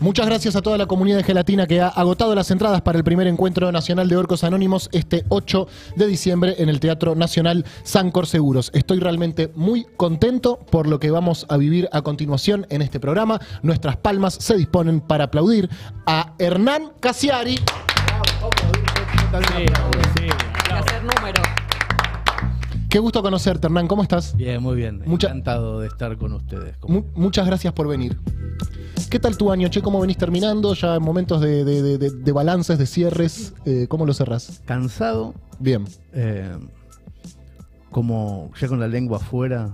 Muchas gracias a toda la comunidad de Gelatina que ha agotado las entradas para el primer encuentro nacional de Orcos Anónimos este 8 de diciembre en el Teatro Nacional Sancor Seguros. Estoy realmente muy contento por lo que vamos a vivir a continuación en este programa. Nuestras palmas se disponen para aplaudir a Hernán Casiari. Qué gusto conocerte, Hernán. ¿Cómo estás? Bien, muy bien. Encantado de estar con ustedes. muchas gracias por venir. ¿Qué tal tu año, Che? ¿Cómo venís terminando? Ya en momentos de, balances, de cierres, eh, ¿cómo lo cerrás? Cansado. Bien. Eh, como ya con la lengua afuera,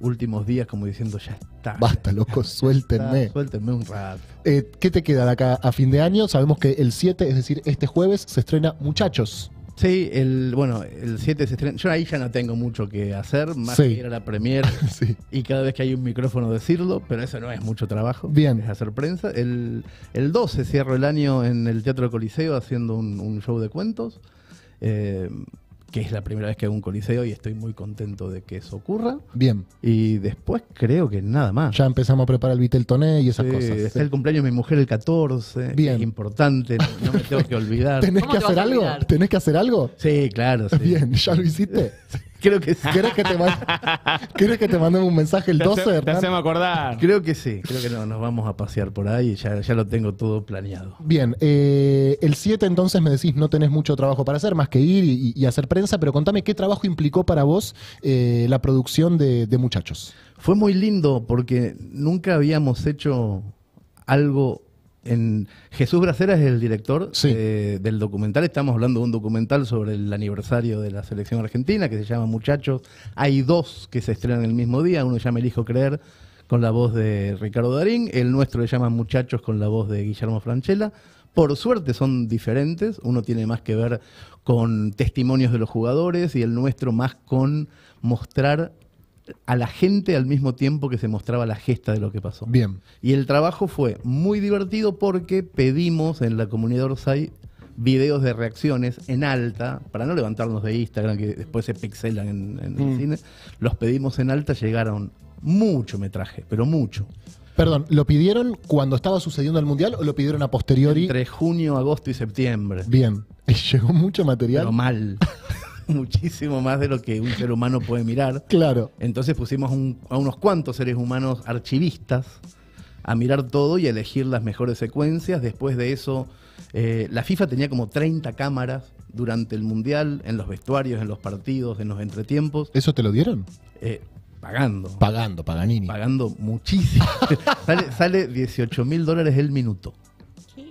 últimos días, como diciendo, ya está. Basta, loco, suéltenme. suéltenme un rato. Eh, ¿Qué te queda de acá a fin de año? Sabemos que el 7, es decir, este jueves, se estrena Muchachos. Sí, el, bueno, el 7 se estrena. Yo ahí ya no tengo mucho que hacer, más que ir a la premier y cada vez que hay un micrófono decirlo, pero eso no es mucho trabajo. Bien. Es hacer prensa. El, el 12 cierro el año en el Teatro Coliseo haciendo un, show de cuentos. Eh, que es la primera vez que hago un coliseo y estoy muy contento de que eso ocurra. Bien. Y después creo que nada más. Ya empezamos a preparar el Viteltoné y esas cosas. Sí, el cumpleaños de mi mujer el 14. Bien. importante, no me tengo que olvidar. ¿Tenés que hacer algo? ¿Tenés que hacer algo? Sí, claro. Sí. Bien, ¿ya lo hiciste? Creo que sí. que te, mandé un mensaje el 12? Te, hace, te hacemos acordar. Creo que sí. Creo que no, nos vamos a pasear por ahí y ya, ya lo tengo todo planeado. Bien. Eh, el 7 entonces me decís no tenés mucho trabajo para hacer más que ir y, hacer prensa, pero contame qué trabajo implicó para vos eh, la producción de Muchachos. Fue muy lindo porque nunca habíamos hecho algo Jesús Bracera es el director eh, del documental. Estamos hablando de un documental sobre el aniversario de la selección argentina que se llama Muchachos. Hay dos que se estrenan el mismo día. Uno se llama Hijo Creer con la voz de Ricardo Darín. El nuestro le llama Muchachos con la voz de Guillermo Franchella. Por suerte son diferentes. Uno tiene más que ver con testimonios de los jugadores y el nuestro más con mostrar a la gente al mismo tiempo que se mostraba la gesta de lo que pasó. Bien. Y el trabajo fue muy divertido porque pedimos en la comunidad Orsay videos de reacciones en alta, para no levantarnos de Instagram, que después se pixelan en, el mm. cine, los pedimos en alta, llegaron mucho metraje, pero mucho. Perdón, ¿lo pidieron cuando estaba sucediendo el Mundial o lo pidieron a posteriori? Entre junio, agosto y septiembre. Bien. ¿Llegó mucho material? Pero mal. muchísimo más de lo que un ser humano puede mirar. Claro. Entonces pusimos a unos cuantos seres humanos archivistas a mirar todo y a elegir las mejores secuencias. Después de eso, eh, la FIFA tenía como 30 cámaras durante el Mundial, en los vestuarios, en los partidos, en los entretiempos. ¿Eso te lo dieron? Eh, pagando. Pagando, Paganini. Pagando muchísimo. sale 18 mil dólares el minuto.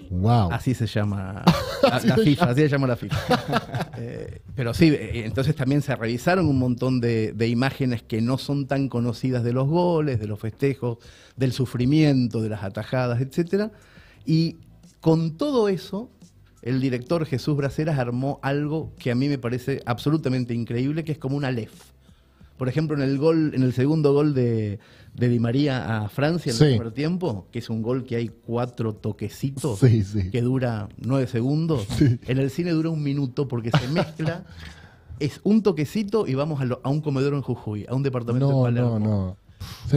Wow. Así se llama la, FIFA, así se llama la FIFA. Eh, pero sí, eh, eh, entonces también se revisaron un montón de, imágenes que no son tan conocidas de los goles, de los festejos, del sufrimiento, de las atajadas, etcétera. Y con todo eso, el director Jesús Braceras armó algo que a mí me parece absolutamente increíble, que es como una lef. Por ejemplo, en el gol, en el segundo gol de, de Di María a Francia en el primer tiempo, que es un gol que hay cuatro toquecitos, que dura nueve segundos. En el cine dura un minuto porque se mezcla. es un toquecito y vamos a, un comedor en Jujuy, a un departamento en Palermo. No, no.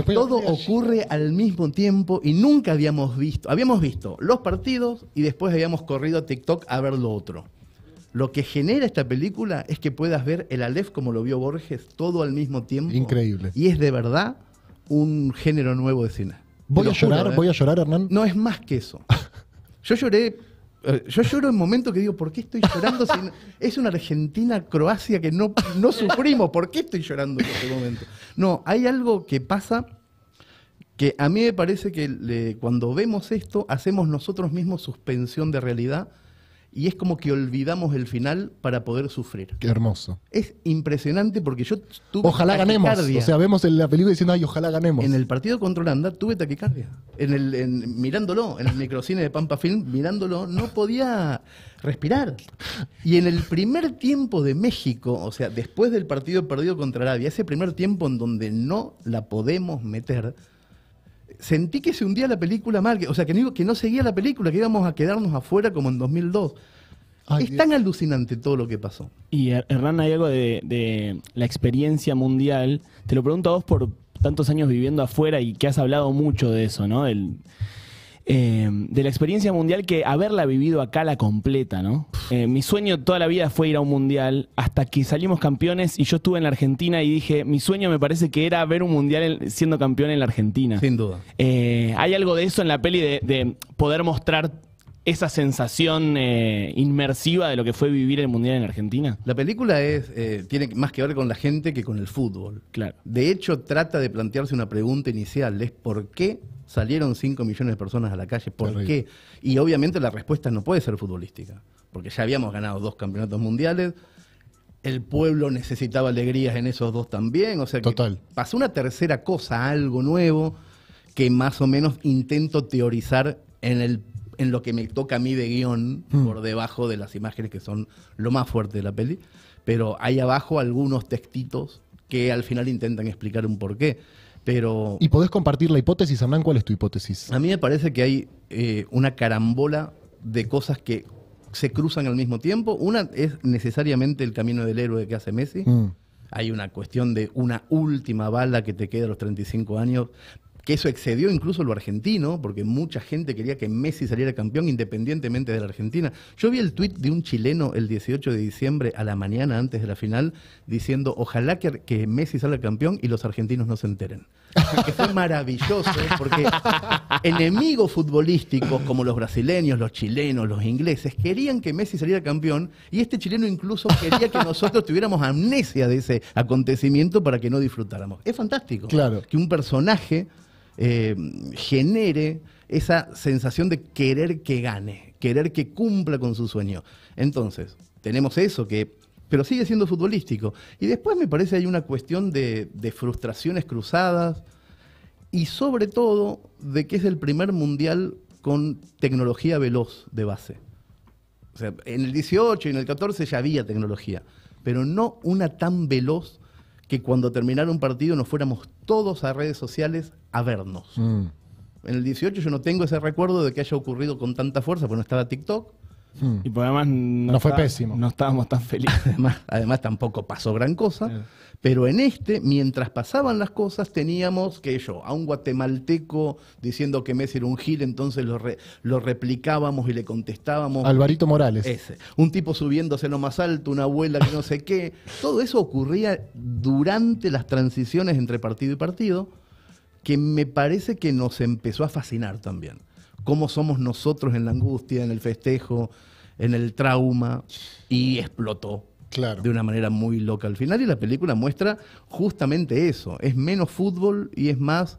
Todo ocurre al mismo tiempo y nunca habíamos visto, habíamos visto los partidos y después habíamos corrido a TikTok a ver lo otro. Lo que genera esta película es que puedas ver el Aleph como lo vio Borges todo al mismo tiempo. Increíble. Y es de verdad un género nuevo de cine. Voy a llorar, ¿eh? voy a llorar, Hernán. No es más que eso. Yo lloré eh, yo lloro en momentos que digo, ¿por qué estoy llorando? es una Argentina, Croacia que no, no sufrimos. ¿Por qué estoy llorando en este momento? No, hay algo que pasa que a mí me parece que cuando vemos esto, hacemos nosotros mismos suspensión de realidad y es como que olvidamos el final para poder sufrir. Qué hermoso. Es impresionante porque yo tuve Ojalá ganemos. O sea, vemos en la película diciendo, ay, ojalá ganemos. En el partido contra Holanda tuve taquicardia. En el, mirándolo, en el microcine de Pampa Film, mirándolo, no podía respirar. Y en el primer tiempo de México, o sea, después del partido perdido contra Arabia, ese primer tiempo en donde no la podemos meter, sentí que se hundía la película mal, o sea, que no, que no seguía la película, que íbamos a quedarnos afuera como en 2002. es tan alucinante todo lo que pasó. Y er, Hernán, hay algo de, la experiencia mundial. Te lo pregunto a vos por tantos años viviendo afuera y que has hablado mucho de eso, ¿no? Em, de la experiencia mundial que haberla vivido acá la completa, ¿no? Eh, mi sueño toda la vida fue ir a un mundial hasta que salimos campeones y yo estuve en la Argentina y dije, mi sueño me parece que era ver un mundial siendo campeón en la Argentina. Sin duda. Eh, hay algo de eso en la peli de poder mostrar esa sensación eh, inmersiva de lo que fue vivir el Mundial en Argentina? La película es, eh, tiene más que ver con la gente que con el fútbol. Claro. De hecho, trata de plantearse una pregunta inicial, es ¿por qué salieron 5 millones de personas a la calle? ¿Por qué? Y obviamente la respuesta no puede ser futbolística, porque ya habíamos ganado dos campeonatos mundiales, el pueblo necesitaba alegrías en esos dos también, o sea que pasó una tercera cosa, algo nuevo, que más o menos intento teorizar en el en lo que me toca a mí de guión, hmm. por debajo de las imágenes que son lo más fuerte de la peli, pero hay abajo algunos textitos que al final intentan explicar un porqué. Pero, ¿Y podés compartir la hipótesis, Hernán? ¿Cuál es tu hipótesis? A mí me parece que hay eh, una carambola de cosas que se cruzan al mismo tiempo. Una es necesariamente el camino del héroe que hace Messi. Hmm. Hay una cuestión de una última bala que te queda a los 35 años, que eso excedió incluso lo argentino, porque mucha gente quería que Messi saliera campeón independientemente de la Argentina. Yo vi el tuit de un chileno el 18 de diciembre a la mañana antes de la final diciendo, ojalá que, Messi salga campeón y los argentinos no se enteren. que fue maravilloso, ¿eh? porque enemigos futbolísticos como los brasileños, los chilenos, los ingleses, querían que Messi saliera campeón y este chileno incluso quería que nosotros tuviéramos amnesia de ese acontecimiento para que no disfrutáramos. Es fantástico ¿eh? claro. que un personaje eh, genere esa sensación de querer que gane, querer que cumpla con su sueño. Entonces, tenemos eso que pero sigue siendo futbolístico. Y después me parece hay una cuestión de, frustraciones cruzadas y sobre todo de que es el primer mundial con tecnología veloz de base. en el 18 y en el 14 ya había tecnología, pero no una tan veloz que cuando terminara un partido nos fuéramos todos a redes sociales a vernos. Mm. En el 18 yo no tengo ese recuerdo de que haya ocurrido con tanta fuerza, porque no estaba TikTok. Mm. Y además no, fue pésimo. No estábamos tan felices. además, tampoco pasó gran cosa. Eh. Pero en este, mientras pasaban las cosas, teníamos, que yo, a un guatemalteco diciendo que Messi era un gil, entonces lo, lo replicábamos y le contestábamos. Alvarito Morales. Ese. Un tipo subiéndose lo más alto, una abuela que no sé qué. Todo eso ocurría durante las transiciones entre partido y partido, que me parece que nos empezó a fascinar también. Cómo somos nosotros en la angustia, en el festejo, en el trauma, y explotó Claro. De una manera muy loca al final. Y la película muestra justamente eso. Es menos fútbol y es más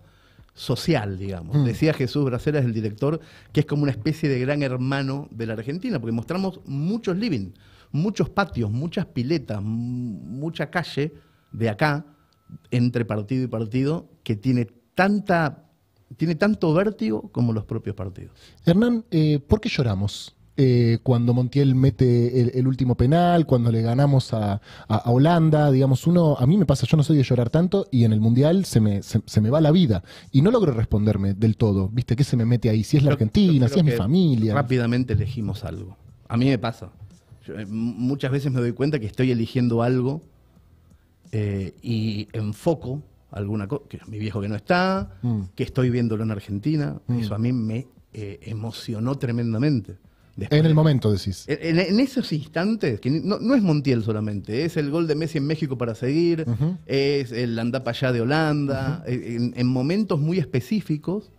social, digamos. Mm. Decía Jesús Braceras, el director, que es como una especie de gran hermano de la Argentina, porque mostramos muchos living, muchos patios, muchas piletas, mucha calle de acá, entre partido y partido, que tiene tanta tiene tanto vértigo como los propios partidos. Hernán, eh, ¿por qué lloramos? Eh, cuando Montiel mete el, último penal, cuando le ganamos a, Holanda, digamos, uno, a mí me pasa, yo no soy de llorar tanto y en el Mundial se me, se, me va la vida y no logro responderme del todo, ¿viste? ¿Qué se me mete ahí? Si es la Argentina, si es mi familia. Rápidamente elegimos algo. A mí me pasa. Eh, muchas veces me doy cuenta que estoy eligiendo algo eh, y enfoco alguna cosa, que mi viejo que no está, mm. que estoy viéndolo en Argentina, mm. eso a mí me emocionó tremendamente en el momento decís. En, esos instantes, que no, es Montiel solamente, es el gol de Messi en México para seguir, es el andá para allá de Holanda, e, en, momentos muy específicos,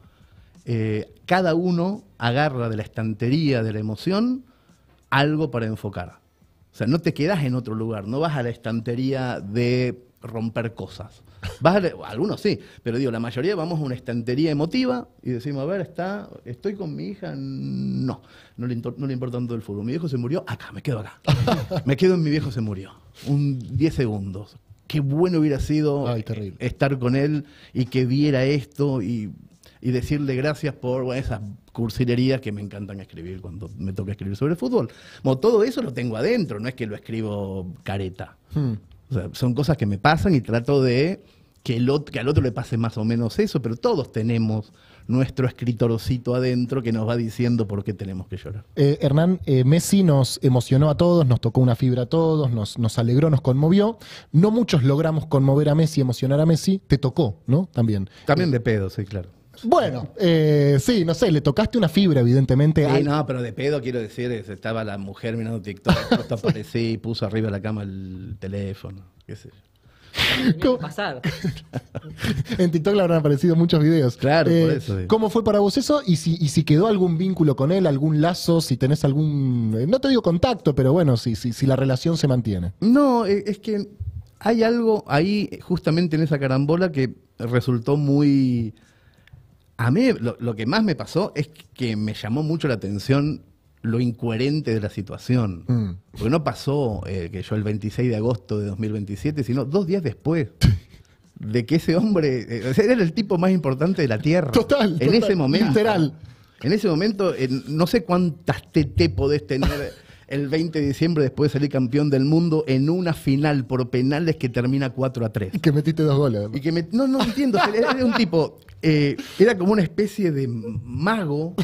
eh, cada uno agarra de la estantería de la emoción algo para enfocar. O sea, no te quedas en otro lugar, no vas a la estantería de romper cosas algunos sí, pero digo, la mayoría vamos a una estantería emotiva y decimos, a ver, está, estoy con mi hija, no, no le, no le importa tanto el fútbol. Mi viejo se murió, acá, me quedo acá. me quedo en mi viejo se murió. Un 10 segundos. Qué bueno hubiera sido estar con él y que viera esto y, decirle gracias por esas cursilerías que me encantan escribir cuando me toca escribir sobre fútbol. todo eso lo tengo adentro, no es que lo escribo careta. Hmm son cosas que me pasan y trato de que, al otro le pase más o menos eso, pero todos tenemos nuestro escritorcito adentro que nos va diciendo por qué tenemos que llorar. Eh, Hernán, eh, Messi nos emocionó a todos, nos tocó una fibra a todos, nos, nos, alegró, nos conmovió. No muchos logramos conmover a Messi, emocionar a Messi. Te tocó, ¿no? También. También de pedo, sí, claro. Bueno, eh, sí, no sé, le tocaste una fibra, evidentemente. Ay, no, pero de pedo quiero decir, estaba la mujer mirando TikTok, justo aparecí y puso arriba de la cama el teléfono, qué sé yo. pasar. en TikTok le habrán aparecido muchos videos. Claro, eh, por eso. ¿Cómo fue para vos eso? ¿Y si, y si quedó algún vínculo con él, algún lazo, si tenés algún, eh, no te digo contacto, pero bueno, si, si, si la relación se mantiene. No, e, es que hay algo ahí, justamente en esa carambola, que resultó muy a mí lo, que más me pasó es que me llamó mucho la atención lo incoherente de la situación. Mm. Porque no pasó eh, que yo el 26 de agosto de 2027, sino dos días después. de que ese hombre eh, era el tipo más importante de la Tierra. Total. En ese momento. Literal. En ese momento, no sé cuántas TT podés tener el 20 de diciembre después de salir campeón del mundo en una final por penales que termina 4 a 3. Y que metiste dos goles. Y que no, no entiendo. era un tipo eh, era como una especie de mago,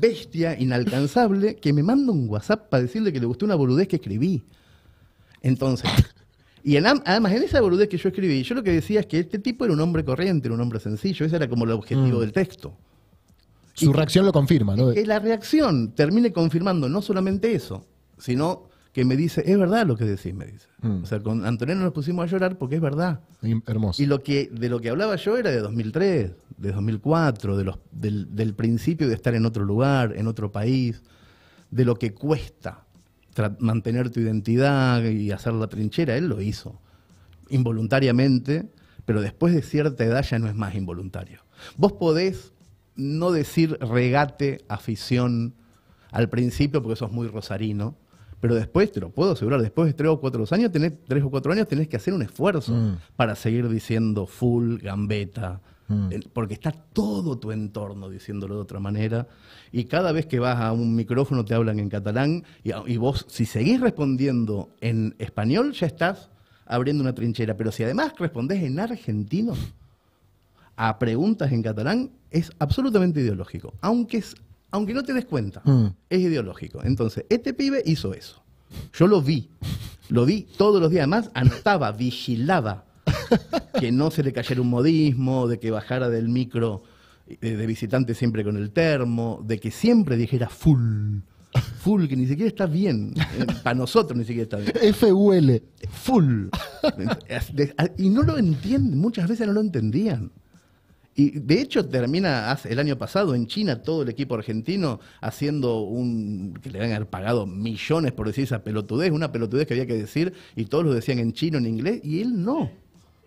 bestia, inalcanzable, que me manda un WhatsApp para decirle que le gustó una boludez que escribí. Entonces, y además en esa boludez que yo escribí, yo lo que decía es que este tipo era un hombre corriente, era un hombre sencillo, ese era como el objetivo mm. del texto. Su reacción lo confirma, ¿no? Que la reacción termine confirmando no solamente eso, sino que me dice, es verdad lo que decís, me dice. Mm. O sea, con Antonella nos pusimos a llorar porque es verdad. hermoso. Y lo que, de lo que hablaba yo era de 2003, de 2004, de los, del, principio de estar en otro lugar, en otro país, de lo que cuesta mantener tu identidad y hacer la trinchera. Él lo hizo, involuntariamente, pero después de cierta edad ya no es más involuntario. Vos podés no decir regate, afición, al principio, porque sos muy rosarino, pero después, te lo puedo asegurar, después de tres o cuatro años, tenés, tres o cuatro años tenés que hacer un esfuerzo mm. para seguir diciendo full, gambeta, mm. porque está todo tu entorno diciéndolo de otra manera. Y cada vez que vas a un micrófono te hablan en catalán y, y vos, si seguís respondiendo en español, ya estás abriendo una trinchera. Pero si además respondés en argentino a preguntas en catalán, es absolutamente ideológico. Aunque es aunque no te des cuenta, mm. es ideológico. Entonces, este pibe hizo eso. Yo lo vi, lo vi todos los días. más, anotaba, vigilaba que no se le cayera un modismo, de que bajara del micro eh, de, visitante siempre con el termo, de que siempre dijera full. Full, que ni siquiera está bien. Eh, para nosotros ni siquiera está bien. F-U-L, Full. Y no lo entienden, muchas veces no lo entendían. Y de hecho termina el año pasado en China todo el equipo argentino haciendo un, que le a haber pagado millones por decir esa pelotudez, una pelotudez que había que decir y todos lo decían en chino, en inglés, y él no,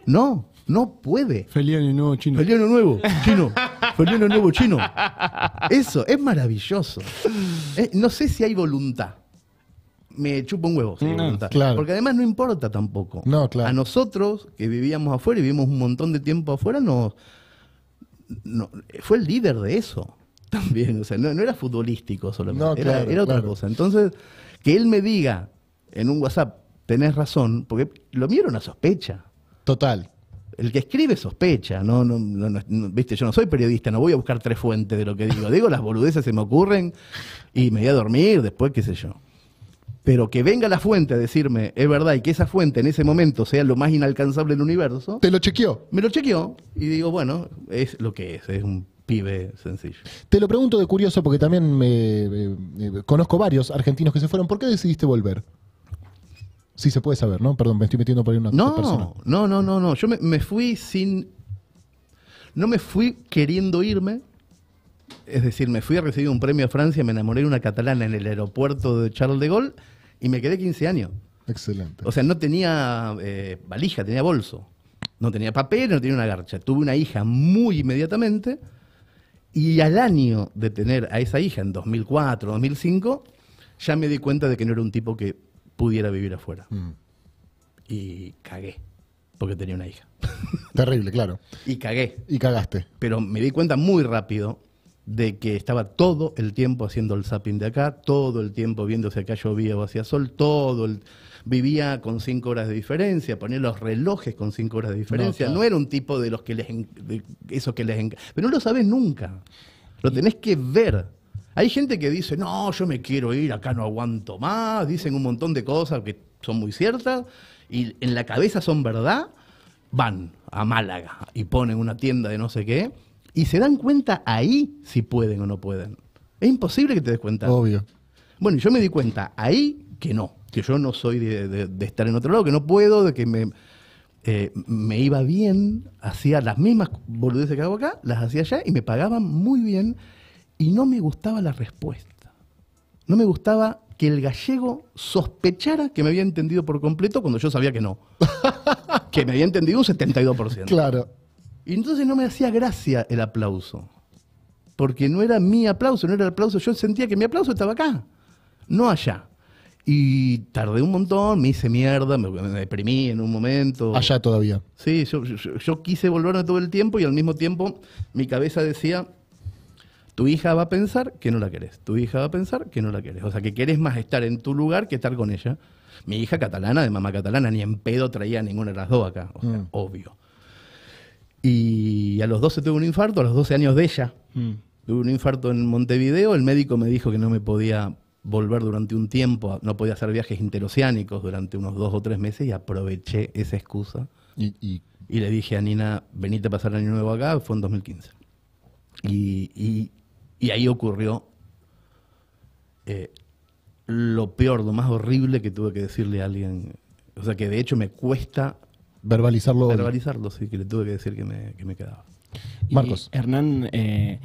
no, no puede. Feliano nuevo chino. Feliano nuevo chino. Feliano nuevo chino. Eso, es maravilloso. Eh, no sé si hay voluntad me chupo un huevo. Si mm, claro. Porque además no importa tampoco. A nosotros que vivíamos afuera y vivimos un montón de tiempo afuera, nos, no, fue el líder de eso también, o sea, no, era futbolístico solamente, era, otra cosa. Entonces, que él me diga en un WhatsApp, tenés razón, porque lo mío era una sospecha. Total. El que escribe sospecha, no, no viste, yo no soy periodista, no voy a buscar tres fuentes de lo que digo. digo las boludeces se me ocurren y me voy a dormir después, qué sé yo pero que venga la fuente a decirme, es verdad, y que esa fuente en ese momento sea lo más inalcanzable del universo. ¿Te lo chequeó? Me lo chequeó y digo, bueno, es lo que es, es un pibe sencillo. Te lo pregunto de curioso porque también me, conozco varios argentinos que se fueron. ¿Por qué decidiste volver? Sí, se puede saber, ¿no? Perdón, me estoy metiendo por ahí una no, persona. No, no, no, no. Yo me, me fui sin. No me fui queriendo irme, es decir, me fui a recibir un premio a Francia, me enamoré de una catalana en el aeropuerto de Charles de Gaulle y me quedé 15 años. Excelente. O sea, no tenía eh, valija, tenía bolso. No tenía papel, no tenía una garcha. Tuve una hija muy inmediatamente y al año de tener a esa hija, en 2004, 2005, ya me di cuenta de que no era un tipo que pudiera vivir afuera. Mm. Y cagué, porque tenía una hija. Terrible, claro. y cagué. Y cagaste. Pero me di cuenta muy rápido de que estaba todo el tiempo haciendo el zapping de acá, todo el tiempo viendo si acá llovía o hacía sol, todo vivía con cinco horas de diferencia, ponía los relojes con cinco horas de diferencia, no, era un tipo de los que les de eso que les pero no lo sabes nunca. Lo tenés que ver. Hay gente que dice, no, yo me quiero ir, acá no aguanto más, dicen un montón de cosas que son muy ciertas y en la cabeza son verdad, van a Málaga y ponen una tienda de no sé qué y se dan cuenta ahí si pueden o no pueden. Es imposible que te des cuenta. Obvio. Bueno, yo me di cuenta ahí que no, que yo no soy de, estar en otro lado, que no puedo, de que me, eh, me iba bien, hacía las mismas boludeces que hago acá, las hacía allá y me pagaban muy bien y no me gustaba la respuesta. No me gustaba que el gallego sospechara que me había entendido por completo cuando yo sabía que no. que me había entendido un 72%. Claro. Y entonces no me hacía gracia el aplauso, porque no era mi aplauso, no era el aplauso, yo sentía que mi aplauso estaba acá, no allá. Y tardé un montón, me hice mierda, me, deprimí en un momento. Allá todavía. Sí, yo, quise volverme todo el tiempo y al mismo tiempo mi cabeza decía, tu hija va a pensar que no la querés, tu hija va a pensar que no la querés. O sea, que querés más estar en tu lugar que estar con ella. Mi hija catalana, de mamá catalana, ni en pedo traía ninguna de las dos acá, o sea, mm. obvio. Y a los 12 tuve un infarto, a los 12 años de ella. Mm. Tuve un infarto en Montevideo, el médico me dijo que no me podía volver durante un tiempo, no podía hacer viajes interoceánicos durante unos dos o tres meses y aproveché esa excusa. Y, le dije a Nina, venite a pasar el año nuevo acá, fue en 2015. Y, ahí ocurrió eh, lo peor, lo más horrible que tuve que decirle a alguien. O sea, que de hecho me cuesta verbalizarlo. Verbalizarlo, sí, que le tuve que decir que me, que me quedaba. Marcos. Hernán, eh,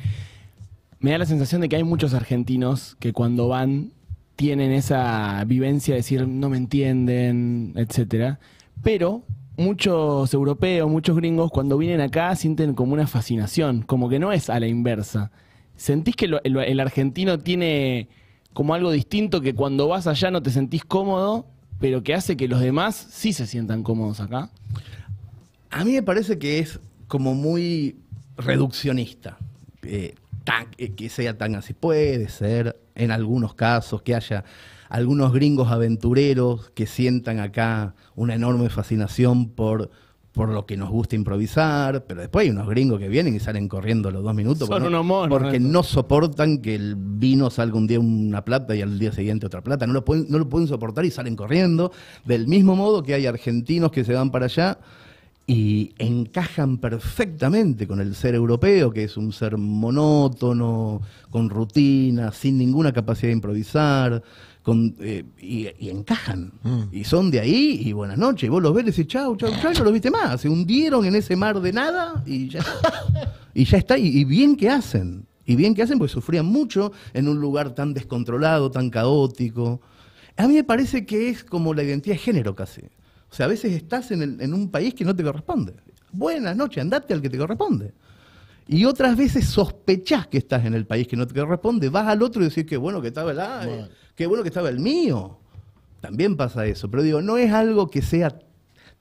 me da la sensación de que hay muchos argentinos que cuando van tienen esa vivencia de decir no me entienden, etcétera. Pero muchos europeos, muchos gringos, cuando vienen acá sienten como una fascinación, como que no es a la inversa. ¿Sentís que el, argentino tiene como algo distinto que cuando vas allá no te sentís cómodo pero que hace que los demás sí se sientan cómodos acá. A mí me parece que es como muy reduccionista. Eh, eh, que sea tan así. Puede ser, en algunos casos, que haya algunos gringos aventureros que sientan acá una enorme fascinación por por lo que nos gusta improvisar, pero después hay unos gringos que vienen y salen corriendo los dos minutos porque, ¿no? soportan que el vino salga un día una plata y al día siguiente otra plata, no lo pueden soportar y salen corriendo, del mismo modo que hay argentinos que se van para allá y encajan perfectamente con el ser europeo, que es un ser monótono, con rutina, sin ninguna capacidad de improvisar con, eh, y, encajan. Mm. Y son de ahí y buenas noches. Y vos los ves y decís, chau, chau, chau, no los viste más. Se hundieron en ese mar de nada y ya, y ya está. Y, bien que hacen. Y bien que hacen, pues sufrían mucho en un lugar tan descontrolado, tan caótico. A mí me parece que es como la identidad de género casi. O sea, a veces estás en, en un país que no te corresponde. Buenas noches, andate al que te corresponde. Y otras veces sospechás que estás en el país que no te corresponde, vas al otro y decís que bueno que estaba el bueno. qué bueno que estaba el mío. También pasa eso, pero digo, no es algo que sea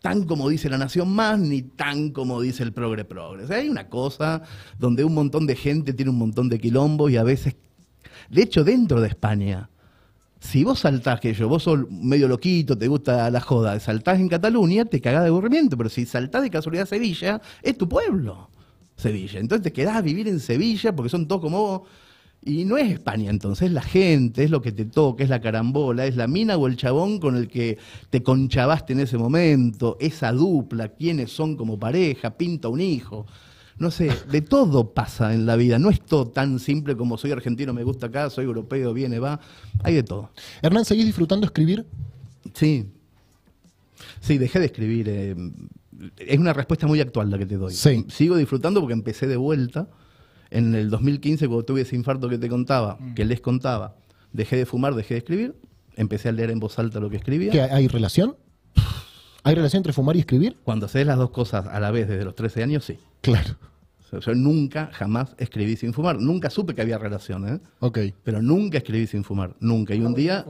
tan como dice la Nación Más, ni tan como dice el Progre progre. hay una cosa donde un montón de gente tiene un montón de quilombos y a veces, de hecho, dentro de España, si vos saltás, que yo, vos sos medio loquito, te gusta la joda, saltás en Cataluña, te cagás de aburrimiento, pero si saltás de casualidad a Sevilla, es tu pueblo. Sevilla. Entonces te quedás a vivir en Sevilla porque son todos como vos. Y no es España entonces, es la gente, es lo que te toca, es la carambola, es la mina o el chabón con el que te conchabaste en ese momento, esa dupla, quiénes son como pareja, pinta un hijo. No sé, de todo pasa en la vida, no es todo tan simple como soy argentino, me gusta acá, soy europeo, viene, va, hay de todo. Hernán, ¿seguís disfrutando escribir? Sí. Sí, dejé de escribir. Eh, es una respuesta muy actual la que te doy. Sí. Sigo disfrutando porque empecé de vuelta. En el 2015, cuando tuve ese infarto que te contaba, mm. que les contaba, dejé de fumar, dejé de escribir, empecé a leer en voz alta lo que escribía. ¿Hay relación? ¿Hay relación entre fumar y escribir? Cuando haces las dos cosas a la vez desde los 13 años, sí. Claro. yo nunca, jamás escribí sin fumar. Nunca supe que había relación, ¿eh? Ok. Pero nunca escribí sin fumar. Nunca. Y un día...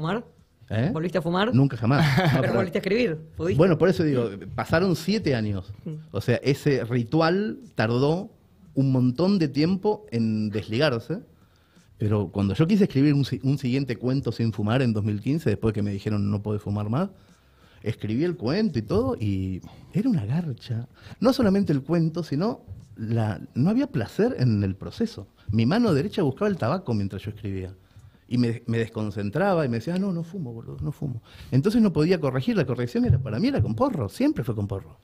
¿Eh? ¿Volviste a fumar? Nunca jamás. pero, volviste a escribir. Bueno, por eso digo, pasaron siete años. O sea, ese ritual tardó un montón de tiempo en desligarse. Pero cuando yo quise escribir un, siguiente cuento sin fumar en 2015, después que me dijeron no puedes fumar más, escribí el cuento y todo, y era una garcha. No solamente el cuento, sino la, no había placer en el proceso. Mi mano derecha buscaba el tabaco mientras yo escribía. Y me, me, desconcentraba y me decía, ah, no, no fumo, boludo, no fumo. Entonces no podía corregir, la corrección era para mí era con porro, siempre fue con porro.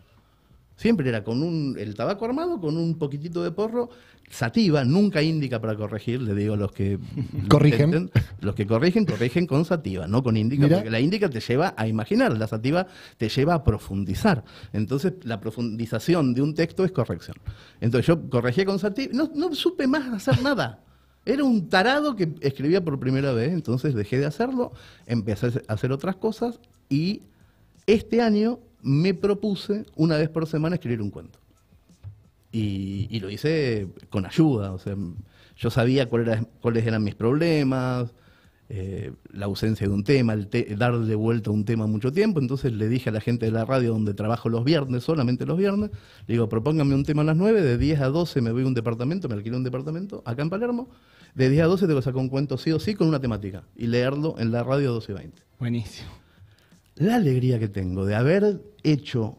Siempre era con un, el tabaco armado, con un poquitito de porro, sativa, nunca indica para corregir, le digo a los que corrigen. los que corrigen, corrigen con sativa, no con indica, porque la indica te lleva a imaginar, la sativa te lleva a profundizar. Entonces, la profundización de un texto es corrección. Entonces, yo corregí con sativa, no, no supe más hacer nada. Era un tarado que escribía por primera vez, entonces dejé de hacerlo, empecé a hacer otras cosas y este año me propuse una vez por semana escribir un cuento. Y, lo hice con ayuda, o sea, yo sabía cuáles eran mis problemas, eh, la ausencia de un tema, el darle vuelta a un tema mucho tiempo. Entonces le dije a la gente de la radio donde trabajo los viernes, solamente los viernes, le digo, propónganme un tema a las 9, de 10 a 12 me voy a un departamento, me alquilé un departamento acá en Palermo de día a 12 voy a sacar un cuento sí o sí con una temática y leerlo en la radio 1220. Buenísimo. La alegría que tengo de haber hecho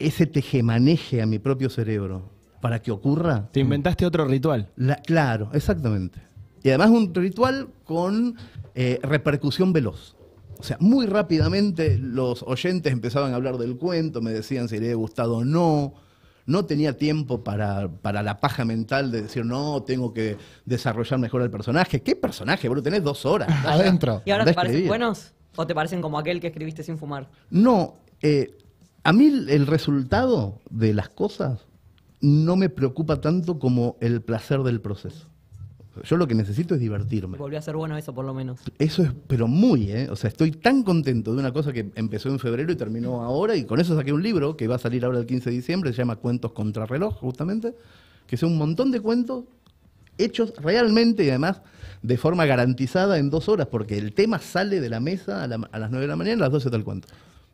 ese tejemaneje a mi propio cerebro para que ocurra. Te inventaste otro ritual. claro, exactamente. Y además un ritual con eh, repercusión veloz. O sea, muy rápidamente los oyentes empezaban a hablar del cuento, me decían si le había gustado o no no tenía tiempo para, para, la paja mental de decir, no, tengo que desarrollar mejor el personaje. ¿Qué personaje, bro? Tenés dos horas. Adentro. ¿Y ahora te parecen buenos? ¿O te parecen como aquel que escribiste sin fumar? No, eh, a mí el resultado de las cosas no me preocupa tanto como el placer del proceso. Yo lo que necesito es divertirme. Volvió a ser bueno eso, por lo menos. Eso es, pero muy, ¿eh? O sea, estoy tan contento de una cosa que empezó en febrero y terminó ahora, y con eso saqué un libro que va a salir ahora el 15 de diciembre, se llama Cuentos Contrarreloj, justamente, que son un montón de cuentos hechos realmente y además de forma garantizada en dos horas, porque el tema sale de la mesa a, las 9 de la mañana, a las 12 tal cuento.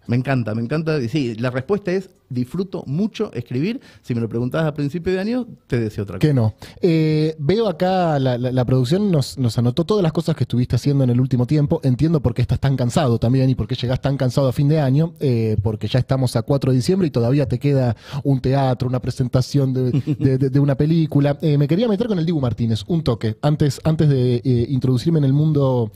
Me encanta, me encanta. Y sí, la respuesta es disfruto mucho escribir. Si me lo preguntabas a principio de año, te decía otra cosa. Que no. Eh, veo acá, la, producción nos, anotó todas las cosas que estuviste haciendo en el último tiempo. Entiendo por qué estás tan cansado también y por qué llegás tan cansado a fin de año, eh, porque ya estamos a 4 de diciembre y todavía te queda un teatro, una presentación de, una película. Eh, me quería meter con el Dibu Martínez, un toque, antes, antes de introducirme en el mundo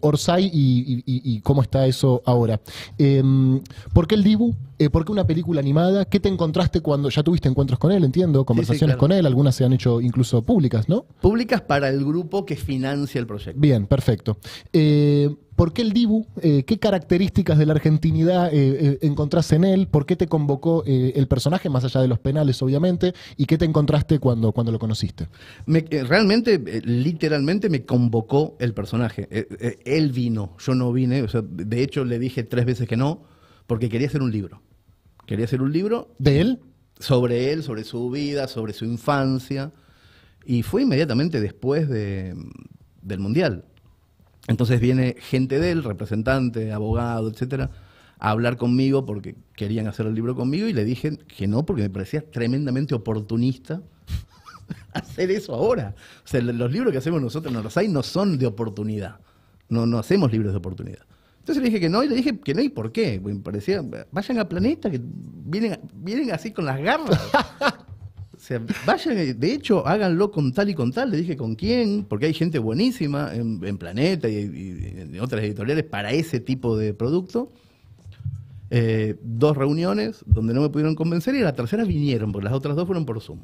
Orsay y, cómo está eso ahora. Em, ¿Por qué el Dibu? ¿Por qué una película animada? ¿Qué te encontraste cuando ya tuviste encuentros con él, entiendo? Conversaciones con él, algunas se han hecho incluso públicas, ¿no? Públicas para el grupo que financia el proyecto. Bien, perfecto. Eh, ¿Por qué el Dibu? Eh, ¿Qué características de la argentinidad eh, encontraste en él? ¿Por qué te convocó el personaje, más allá de los penales, obviamente? ¿Y qué te encontraste cuando, cuando lo conociste? realmente, literalmente, me convocó el personaje. él vino, yo no vine. de hecho, le dije tres veces que no, porque quería hacer un libro. Quería hacer un libro. ¿De él? Sobre él, sobre su vida, sobre su infancia. Y fue inmediatamente después de, del Mundial. Entonces viene gente de él, representante, abogado, etcétera, a hablar conmigo porque querían hacer el libro conmigo y le dije que no, porque me parecía tremendamente oportunista hacer eso ahora. O sea, los libros que hacemos nosotros los hay, no son de oportunidad. No, no hacemos libros de oportunidad. Entonces le dije que no, y le dije que no, y por qué. Me parecía, vayan a Planeta, que vienen, vienen así con las garras. o sea, vayan, de hecho, háganlo con tal y con tal. Le dije con quién, porque hay gente buenísima en, Planeta y, en otras editoriales para ese tipo de producto. Eh, dos reuniones donde no me pudieron convencer y las la tercera vinieron, porque las otras dos fueron por Zoom.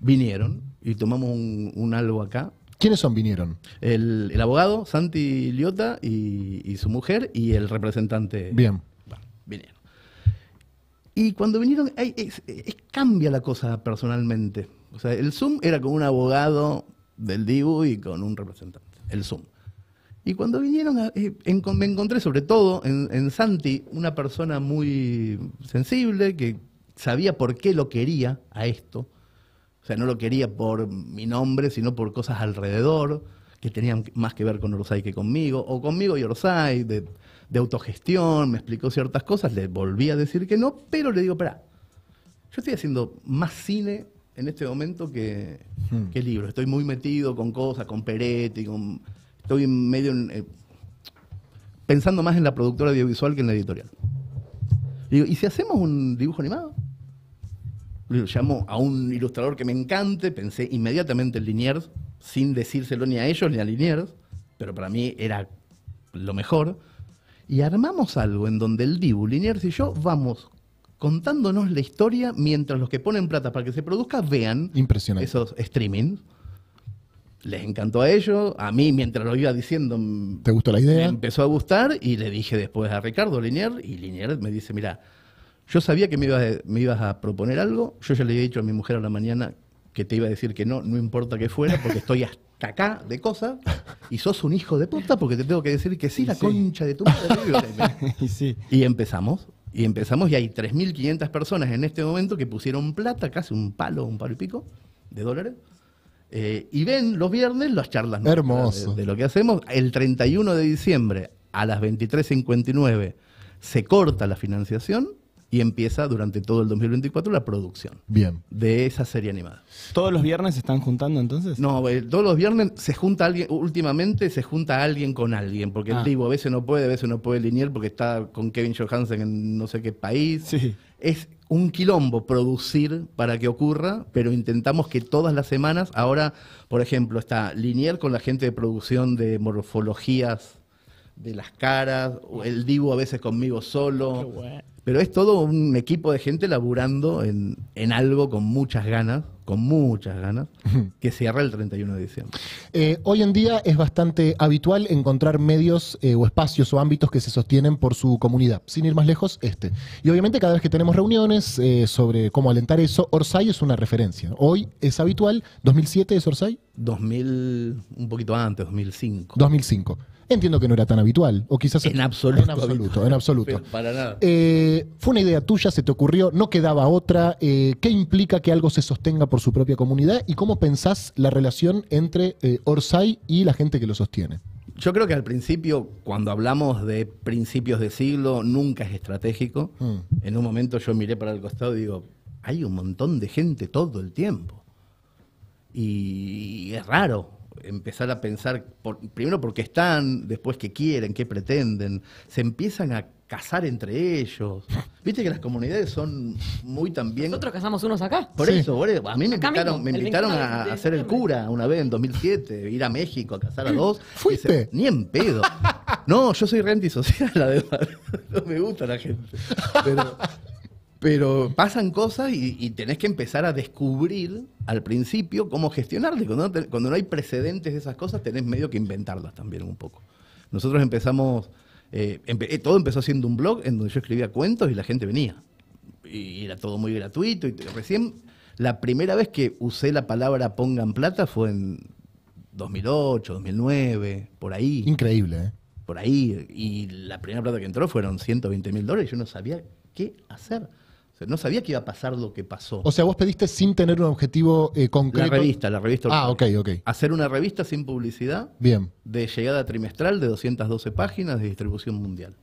Vinieron y tomamos un algo acá ¿Quiénes son vinieron? El, abogado, Santi Liota, y, su mujer, y el representante. Bien. vinieron. Y cuando vinieron, es, cambia la cosa personalmente. O sea, el Zoom era con un abogado del Dibu y con un representante. El Zoom. Y cuando vinieron, eh, me encontré sobre todo en, Santi una persona muy sensible que sabía por qué lo quería a esto o sea, no lo quería por mi nombre, sino por cosas alrededor que tenían más que ver con Orsay que conmigo, o conmigo y Orsay, de, de autogestión, me explicó ciertas cosas, le volví a decir que no, pero le digo, espera, yo estoy haciendo más cine en este momento que, hmm. que libros. Estoy muy metido con cosas, con Peretti, con, estoy medio eh, pensando más en la productora audiovisual que en la editorial. ¿y si hacemos un dibujo animado? Llamo a un ilustrador que me encante, pensé inmediatamente en Liniers, sin decírselo ni a ellos ni a Liniers, pero para mí era lo mejor. Y armamos algo en donde el Dibu, Liniers y yo vamos contándonos la historia mientras los que ponen plata para que se produzca vean esos streamings. Les encantó a ellos, a mí mientras lo iba diciendo. ¿Te gustó la idea? Me empezó a gustar y le dije después a Ricardo Liniers y Liniers me dice, mira, yo sabía que me ibas, a, me ibas a proponer algo, yo ya le había dicho a mi mujer a la mañana que te iba a decir que no, no importa que fuera, porque estoy hasta acá de cosas, y sos un hijo de puta porque te tengo que decir que sí, la concha de tu madre. y, y empezamos, y empezamos, y hay 3.500 personas en este momento que pusieron plata, casi un palo, un palo y pico, de dólares, eh, y ven los viernes las charlas Hermoso. De, de, lo que hacemos. El 31 de diciembre a las 23.59 se corta la financiación y empieza durante todo el 2024 la producción Bien. de esa serie animada. ¿Todos los viernes se están juntando entonces? No, eh, todos los viernes se junta alguien, últimamente se junta alguien con alguien, porque el Divo ah. a veces no puede, a veces no puede linear porque está con Kevin Johansen en no sé qué país. Es un quilombo producir para que ocurra, pero intentamos que todas las semanas, ahora, por ejemplo, está linear con la gente de producción de morfologías de las caras, el Divo a veces conmigo solo, pero es todo un equipo de gente laburando en, algo con muchas ganas, con muchas ganas, que cierra el 31 de diciembre. Eh, hoy en día es bastante habitual encontrar medios eh, o espacios o ámbitos que se sostienen por su comunidad. Sin ir más lejos, este. Y obviamente cada vez que tenemos reuniones eh, sobre cómo alentar eso, Orsay es una referencia. Hoy es habitual, 2007 es Orsay. 2000, un poquito antes, 2005. 2005. Entiendo que no era tan habitual, o quizás en absoluto, en absoluto, en absoluto. Eh, fue una idea tuya, se te ocurrió, no quedaba otra. Eh, ¿Qué implica que algo se sostenga por su propia comunidad y cómo pensás la relación entre eh, Orsay y la gente que lo sostiene? Yo creo que al principio, cuando hablamos de principios de siglo, nunca es estratégico. Mm. En un momento yo miré para el costado y digo, hay un montón de gente todo el tiempo. Y es raro, empezar a pensar, por, primero porque están, después que quieren, qué pretenden, se empiezan a casar entre ellos. Viste que las comunidades son muy también... Nosotros casamos unos acá. Por eso, A mí me invitaron, a, hacer el cura una vez en 2007, ir a México a casar a dos. ¿Fuiste? ni en pedo. No, yo soy re antisocial, además. No me gusta la gente. Pero... Pero pasan cosas y, tenés que empezar a descubrir al principio cómo gestionarte. Cuando no, hay precedentes de esas cosas, tenés medio que inventarlas también un poco. Nosotros empezamos, eh, eh, todo empezó haciendo un blog en donde yo escribía cuentos y la gente venía. Y era todo muy gratuito. Y recién, la primera vez que usé la palabra pongan plata fue en 2008, 2009, por ahí. Increíble, ¿eh? Por ahí. Y la primera plata que entró fueron 120 mil dólares. Yo no sabía qué hacer no sabía que iba a pasar lo que pasó. O sea, vos pediste sin tener un objetivo eh, concreto. La revista, la revista. Ah, ok, ok. Hacer una revista sin publicidad. Bien. De llegada trimestral de 212 páginas de distribución mundial.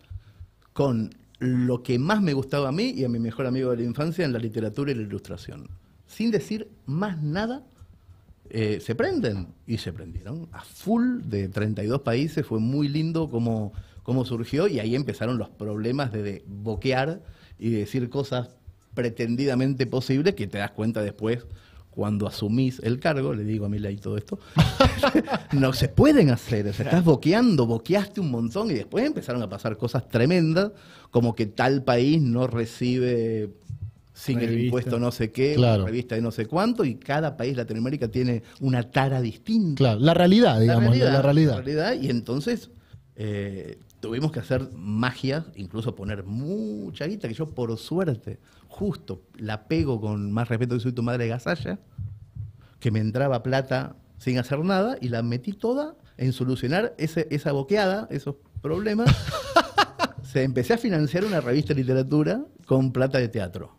Con lo que más me gustaba a mí y a mi mejor amigo de la infancia en la literatura y la ilustración. Sin decir más nada, eh, se prenden. Y se prendieron a full de 32 países. Fue muy lindo cómo, cómo surgió y ahí empezaron los problemas de, de boquear y decir cosas pretendidamente posible, que te das cuenta después cuando asumís el cargo, le digo a y todo esto, no se pueden hacer, estás boqueando, boqueaste un montón y después empezaron a pasar cosas tremendas, como que tal país no recibe sin el impuesto no sé qué, revista de no sé cuánto, y cada país Latinoamérica tiene una tara distinta. la realidad, digamos, la realidad. y entonces eh, tuvimos que hacer magia, incluso poner mucha guita, que yo por suerte justo la pego con más respeto que soy tu madre de que me entraba plata sin hacer nada y la metí toda en solucionar ese, esa boqueada, esos problemas. Se empecé a financiar una revista de literatura con plata de teatro.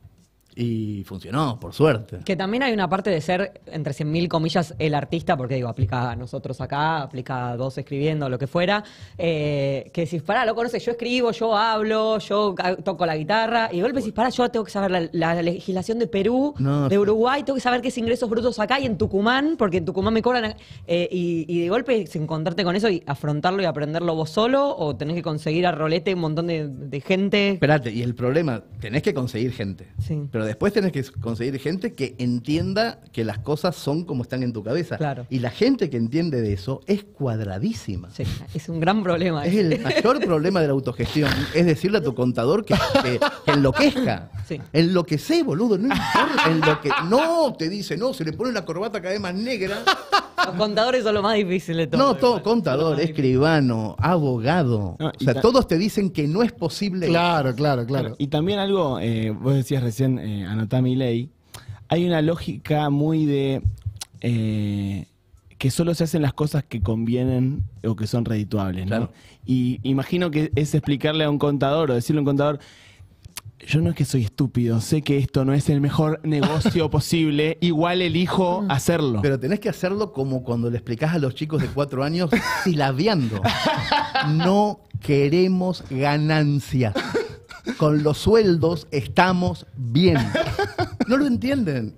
Y funcionó, por suerte. Que también hay una parte de ser, entre 100.000 comillas, el artista, porque digo, aplica a nosotros acá, aplica a vos escribiendo, lo que fuera, eh, que decís, pará, loco, no sé, yo escribo, yo hablo, yo toco la guitarra, y de golpe decís, para yo tengo que saber la, legislación de Perú, de Uruguay, tengo que saber qué es ingresos brutos acá y en Tucumán, porque en Tucumán me cobran, eh, y, de golpe encontrarte con eso y afrontarlo y aprenderlo vos solo, o tenés que conseguir a rolete un montón de, gente. Espérate, y el problema, tenés que conseguir gente. Sí. Pero después tienes que conseguir gente que entienda que las cosas son como están en tu cabeza. Y la gente que entiende de eso es cuadradísima. Sí, es un gran problema. Es el mayor problema de la autogestión. Es decirle a tu contador que, enloquezca. Enloquece, boludo. No importa. que No, te dice, no, se le pone una corbata cada vez más negra. Los contadores son lo más difícil de todo. No, todo, contador, escribano, abogado. o sea, todos te dicen que no es posible. Claro, claro, claro. Y también algo, eh, vos decías recién, eh, anotar mi ley, hay una lógica muy de eh, que solo se hacen las cosas que convienen o que son redituables. Y imagino que es explicarle a un contador o decirle a un contador, yo no es que soy estúpido, sé que esto no es el mejor negocio posible, igual elijo mm. hacerlo. Pero tenés que hacerlo como cuando le explicás a los chicos de cuatro años silabeando. No queremos ganancias con los sueldos estamos bien. No lo entienden.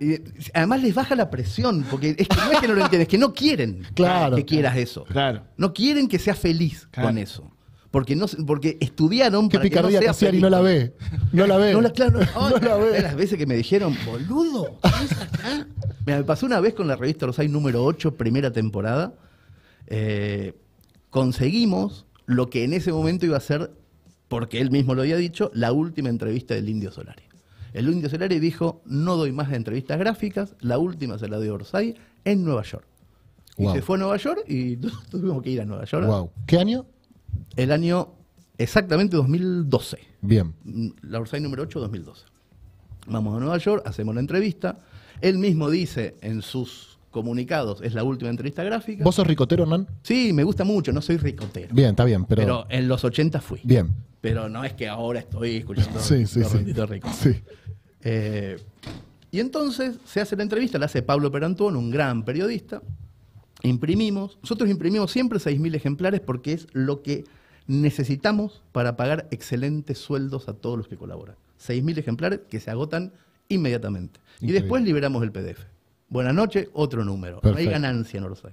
además les baja la presión, porque es que no es que no lo entiendes, es que no quieren que quieras eso. Claro. No quieren que seas feliz con eso porque no porque estudiaron para que no sea y no la ve. No la ve. No la, ve. Las veces que me dijeron, boludo, me pasó una vez con la revista Los Rosay número 8, primera temporada. Eh, conseguimos lo que en ese momento iba a ser porque él mismo lo había dicho, la última entrevista del Indio Solari. El Indio Solari dijo, no doy más de entrevistas gráficas, la última se la dio Orsay en Nueva York. Y se fue a Nueva York y tuvimos que ir a Nueva York. ¿Qué año? El año exactamente 2012. Bien. La Orsay número 8, 2012. Vamos a Nueva York, hacemos la entrevista. Él mismo dice en sus comunicados, es la última entrevista gráfica. ¿Vos sos ricotero, Nan? Sí, me gusta mucho, no soy ricotero. Bien, está bien, pero... Pero en los 80 fui. Bien pero no es que ahora estoy escuchando sí, Rico. Eh, y entonces se hace la entrevista, la hace Pablo Perantón, un gran periodista. Imprimimos, nosotros imprimimos siempre 6.000 ejemplares porque es lo que necesitamos para pagar excelentes sueldos a todos los que colaboran. 6.000 ejemplares que se agotan inmediatamente. Y después liberamos el PDF. Buenas noches, otro número. No hay ganancia en Orsay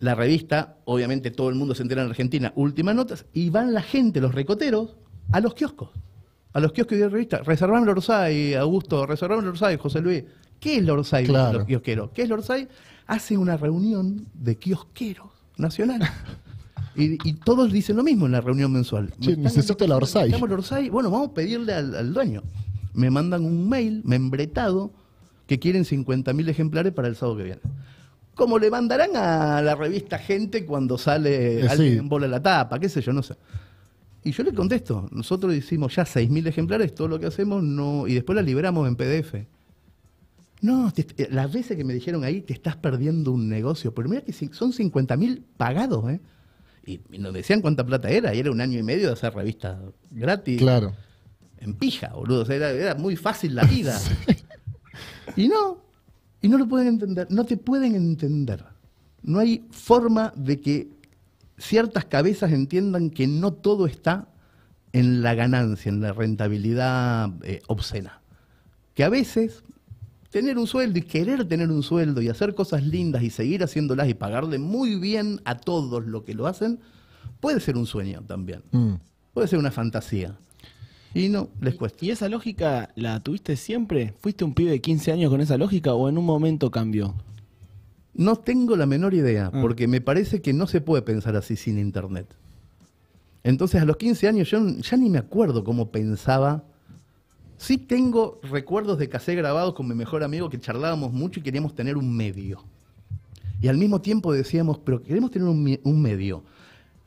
la revista, obviamente todo el mundo se entera en Argentina, Últimas Notas, y van la gente, los recoteros, a los kioscos. A los kioscos de revista. Reservame el Orsay, Augusto, reservame el Orsay, José Luis. ¿Qué es el Orsay? Los kiosqueros. ¿Qué es el Orsay? Hace una reunión de kiosqueros nacionales. Y, todos dicen lo mismo en la reunión mensual. Sí, necesito El Orsay. Bueno, vamos a pedirle al, al, dueño. Me mandan un mail membretado que quieren 50.000 ejemplares para el sábado que viene. ¿Cómo le mandarán a la revista Gente cuando sale eh, alguien en bola la tapa, qué sé yo, no sé. Y yo le contesto, nosotros hicimos ya 6.000 ejemplares, todo lo que hacemos no y después la liberamos en PDF. No, eh, las veces que me dijeron ahí, te estás perdiendo un negocio, pero mira que son 50.000 pagados, ¿eh? Y, nos decían cuánta plata era, y era un año y medio de hacer revista gratis. Claro. En pija, boludo, o sea, era, muy fácil la vida. Y no, y no lo pueden entender, no te pueden entender. No hay forma de que ciertas cabezas entiendan que no todo está en la ganancia, en la rentabilidad eh, obscena. Que a veces tener un sueldo y querer tener un sueldo y hacer cosas lindas y seguir haciéndolas y pagarle muy bien a todos los que lo hacen, puede ser un sueño también. Mm. Puede ser una fantasía. Y no, les cuesta. ¿Y esa lógica la tuviste siempre? ¿Fuiste un pibe de 15 años con esa lógica o en un momento cambió? No tengo la menor idea, ah. porque me parece que no se puede pensar así sin internet. Entonces a los 15 años yo ya ni me acuerdo cómo pensaba. Sí tengo recuerdos de casé grabados con mi mejor amigo que charlábamos mucho y queríamos tener un medio. Y al mismo tiempo decíamos, pero queremos tener un medio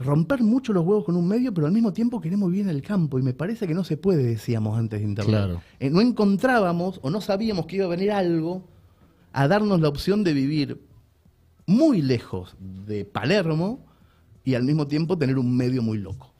romper mucho los huevos con un medio, pero al mismo tiempo queremos vivir en el campo. Y me parece que no se puede, decíamos antes de Internet. Eh, no encontrábamos o no sabíamos que iba a venir algo a darnos la opción de vivir muy lejos de Palermo y al mismo tiempo tener un medio muy loco.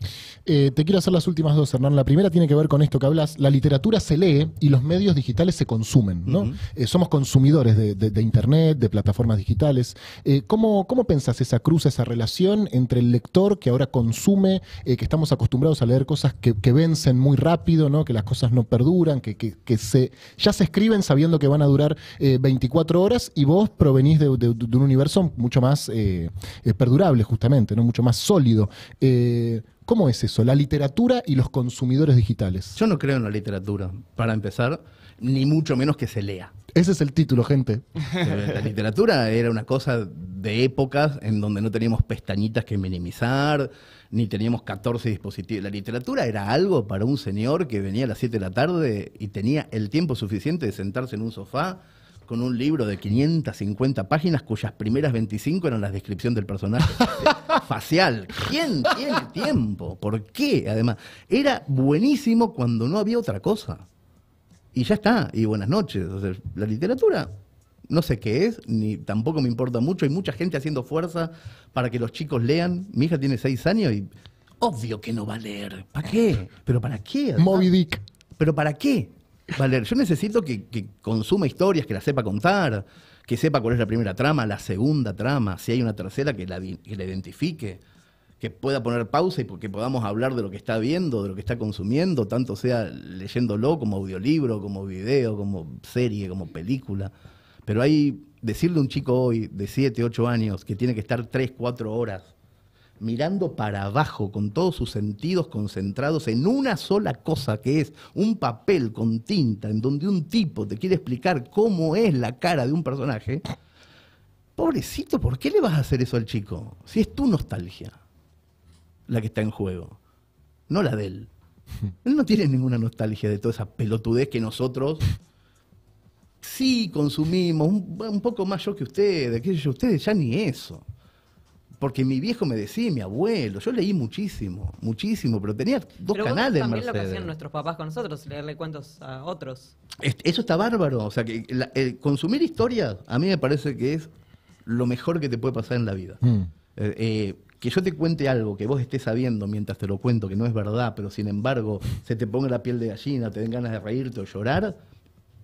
Eh, te quiero hacer las últimas dos, Hernán. La primera tiene que ver con esto que hablas. La literatura se lee y los medios digitales se consumen, ¿no? Eh, somos consumidores de, Internet, de plataformas digitales. Eh, ¿cómo, ¿Cómo pensás esa cruz, esa relación entre el lector que ahora consume, que estamos acostumbrados a leer cosas que, vencen muy rápido, Que las cosas no perduran, que, que, se, ya se escriben sabiendo que van a durar 24 horas y vos provenís de, un universo mucho más perdurable, justamente, ¿no? Mucho más sólido. ¿Cómo es eso? La literatura y los consumidores digitales. Yo no creo en la literatura, para empezar, ni mucho menos que se lea. Ese es el título, gente. Eh, la literatura era una cosa de épocas en donde no teníamos pestañitas que minimizar, ni teníamos 14 dispositivos. La literatura era algo para un señor que venía a las 7 de la tarde y tenía el tiempo suficiente de sentarse en un sofá con un libro de 550 páginas cuyas primeras 25 eran la descripción del personaje facial. ¿Quién tiene tiempo? ¿Por qué? Además, era buenísimo cuando no había otra cosa. Y ya está, y buenas noches. la literatura no sé qué es, ni tampoco me importa mucho. Hay mucha gente haciendo fuerza para que los chicos lean. Mi hija tiene 6 años y obvio que no va a leer. ¿Para qué? ¿Pero para qué? Moby Dick. ¿Pero para qué? Valer, yo necesito que, que, consuma historias, que las sepa contar, que sepa cuál es la primera trama, la segunda trama, si hay una tercera que la, que la identifique, que pueda poner pausa y que podamos hablar de lo que está viendo, de lo que está consumiendo, tanto sea leyéndolo como audiolibro, como video, como serie, como película. Pero hay, decirle a un chico hoy de 7, 8 años que tiene que estar 3, 4 horas mirando para abajo, con todos sus sentidos concentrados en una sola cosa que es un papel con tinta, en donde un tipo te quiere explicar cómo es la cara de un personaje, pobrecito, ¿por qué le vas a hacer eso al chico? Si es tu nostalgia la que está en juego, no la de él. Él no tiene ninguna nostalgia de toda esa pelotudez que nosotros sí consumimos, un, poco más yo que ustedes, que ustedes ya ni eso. Porque mi viejo me decía, mi abuelo, yo leí muchísimo, muchísimo, pero tenía dos canales. Vos también lo que hacían nuestros papás con nosotros, leerle cuentos a otros. Eso está bárbaro. O sea, que consumir historias a mí me parece que es lo mejor que te puede pasar en la vida. Mm. Eh, eh, que yo te cuente algo que vos estés sabiendo mientras te lo cuento, que no es verdad, pero sin embargo se te ponga la piel de gallina, te den ganas de reírte o llorar,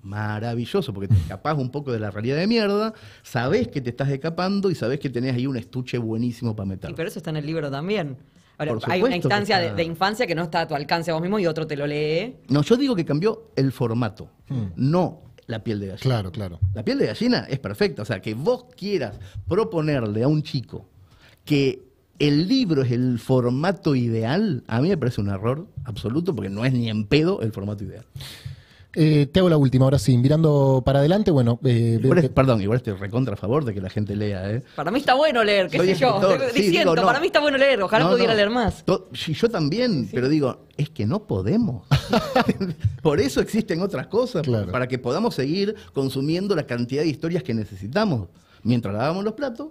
maravilloso, porque te mm. escapás un poco de la realidad de mierda, sabés que te estás escapando y sabes que tenés ahí un estuche buenísimo para meterlo. pero eso está en el libro también. hay una instancia de, infancia que no está a tu alcance vos mismo y otro te lo lee. No, yo digo que cambió el formato, mm. no la piel de gallina. Claro, claro. La piel de gallina es perfecta, o sea, que vos quieras proponerle a un chico que el libro es el formato ideal, a mí me parece un error absoluto porque no es ni en pedo el formato ideal. Eh, te hago la última, ahora sí, mirando para adelante, bueno... Eh, perdón, igual estoy recontra a favor de que la gente lea, ¿eh? Para mí está bueno leer, qué sé yo. Diciendo, para mí está bueno leer, ojalá pudiera leer más. Sí, yo también, pero digo, es que no podemos. Por eso existen otras cosas, para que podamos seguir consumiendo la cantidad de historias que necesitamos. Mientras lavamos los platos,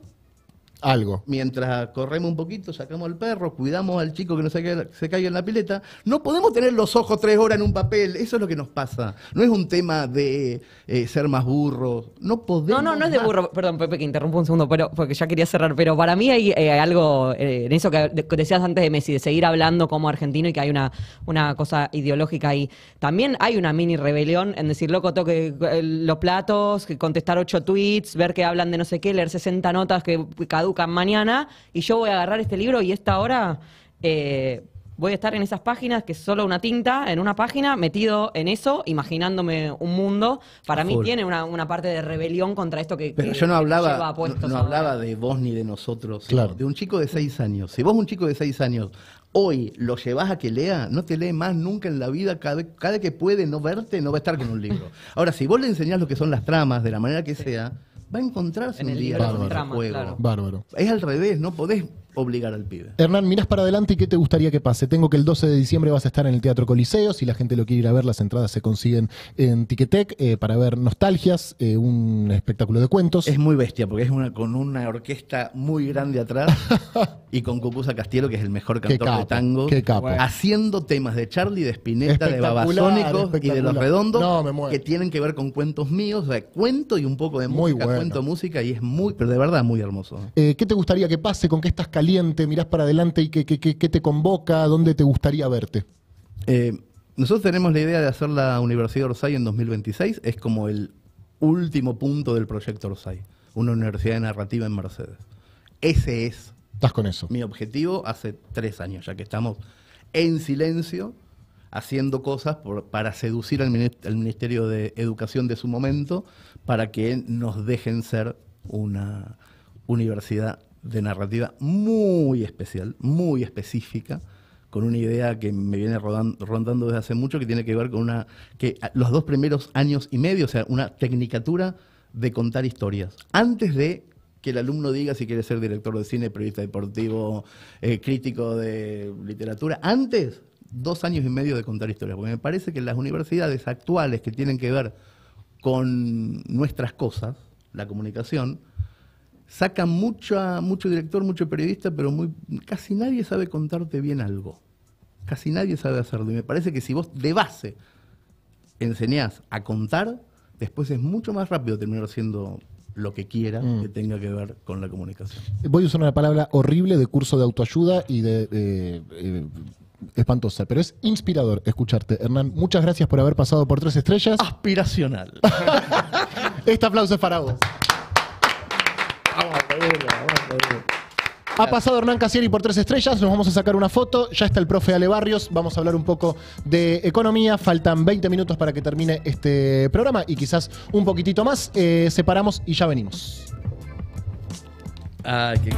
algo. Mientras corremos un poquito, sacamos al perro, cuidamos al chico que no se caiga, se en la pileta. No podemos tener los ojos tres horas en un papel, eso es lo que nos pasa. No es un tema de eh, ser más burro. no podemos... No, no, no es de burro, perdón Pepe que interrumpo un segundo, pero, porque ya quería cerrar, pero para mí hay eh, algo eh, en eso que decías antes de Messi, de seguir hablando como argentino y que hay una, una cosa ideológica ahí. También hay una mini rebelión en decir, loco, toque los platos, contestar ocho tweets, ver que hablan de no sé qué, leer 60 notas que cada mañana y yo voy a agarrar este libro y esta hora eh, voy a estar en esas páginas que es solo una tinta, en una página, metido en eso, imaginándome un mundo. Para mí tiene una, parte de rebelión contra esto que. Pero yo no hablaba, no, hablaba de vos ni de nosotros, claro. de un chico de seis años. Si vos, un chico de seis años, hoy lo llevas a que lea, no te lee más nunca en la vida, cada, cada que puede no verte, no va a estar con un libro. Ahora, si vos le enseñás lo que son las tramas, de la manera que sea va a encontrarse en un el día en el juego. Bárbaro. Es al revés, no podés obligar al pibe. Hernán, mirás para adelante y qué te gustaría que pase. Tengo que el 12 de diciembre vas a estar en el Teatro Coliseo. Si la gente lo quiere ir a ver, las entradas se consiguen en Tiquetec eh, para ver Nostalgias, eh, un espectáculo de cuentos. Es muy bestia porque es una, con una orquesta muy grande atrás y con Cucuza Castielo, que es el mejor cantor de tango, qué haciendo temas de Charlie, de Spinetta, de Babasónico y de Los Redondos que tienen que ver con cuentos míos, de cuento y un poco de muy música, bueno. cuento música y es muy, pero de verdad muy hermoso. Eh, ¿Qué te gustaría que pase? ¿Con qué estás caliente, mirás para adelante y qué, qué, te convoca, dónde te gustaría verte? Eh, nosotros tenemos la idea de hacer la Universidad de Orsay en 2026, es como el último punto del proyecto Orsay, una universidad de narrativa en Mercedes. Ese es Estás con eso. Mi objetivo hace tres años, ya que estamos en silencio haciendo cosas para seducir al, Ministerio de Educación de su momento para que nos dejen ser una universidad de narrativa muy especial, muy específica, con una idea que me viene rondando desde hace mucho, que tiene que ver con una, que los dos primeros años y medio, o sea, una tecnicatura de contar historias, antes de que el alumno diga si quiere ser director de cine, periodista deportivo, eh, crítico de literatura, antes dos años y medio de contar historias, porque me parece que las universidades actuales que tienen que ver con nuestras cosas, la comunicación, saca mucha, mucho director, mucho periodista, pero casi nadie sabe contarte bien algo. Casi nadie sabe hacerlo. Y me parece que si vos de base enseñás a contar, después es mucho más rápido terminar haciendo lo que quiera mm. que tenga que ver con la comunicación. Voy a usar una palabra horrible de curso de autoayuda y de... Eh, eh, espantosa, pero es inspirador escucharte. Hernán, muchas gracias por haber pasado por Tres Estrellas. Aspiracional. este aplauso es para vos. Ha pasado Hernán Casieri por tres estrellas, nos vamos a sacar una foto, ya está el profe Ale Barrios, vamos a hablar un poco de economía, faltan 20 minutos para que termine este programa y quizás un poquitito más, eh, separamos y ya venimos. Ah, qué...